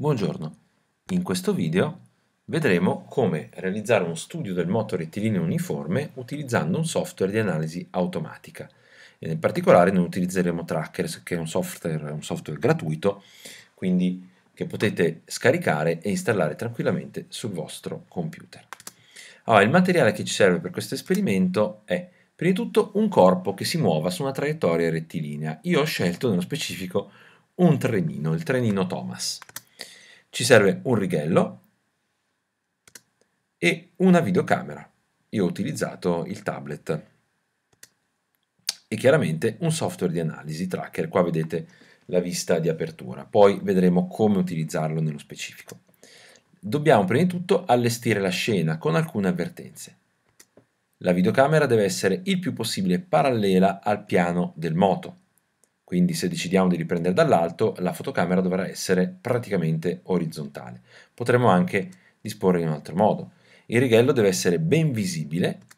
Buongiorno, in questo video vedremo come realizzare uno studio del moto rettilineo uniforme utilizzando un software di analisi automatica e nel particolare noi utilizzeremo Trackers che è un software, un software gratuito quindi che potete scaricare e installare tranquillamente sul vostro computer. Allora, il materiale che ci serve per questo esperimento è prima di tutto un corpo che si muova su una traiettoria rettilinea. Io ho scelto nello specifico un trenino, il trenino Thomas. Ci serve un righello e una videocamera. Io ho utilizzato il tablet e chiaramente un software di analisi tracker. Qua vedete la vista di apertura, poi vedremo come utilizzarlo nello specifico. Dobbiamo prima di tutto allestire la scena con alcune avvertenze. La videocamera deve essere il più possibile parallela al piano del moto quindi se decidiamo di riprendere dall'alto, la fotocamera dovrà essere praticamente orizzontale. Potremmo anche disporre in un altro modo. Il righello deve essere ben visibile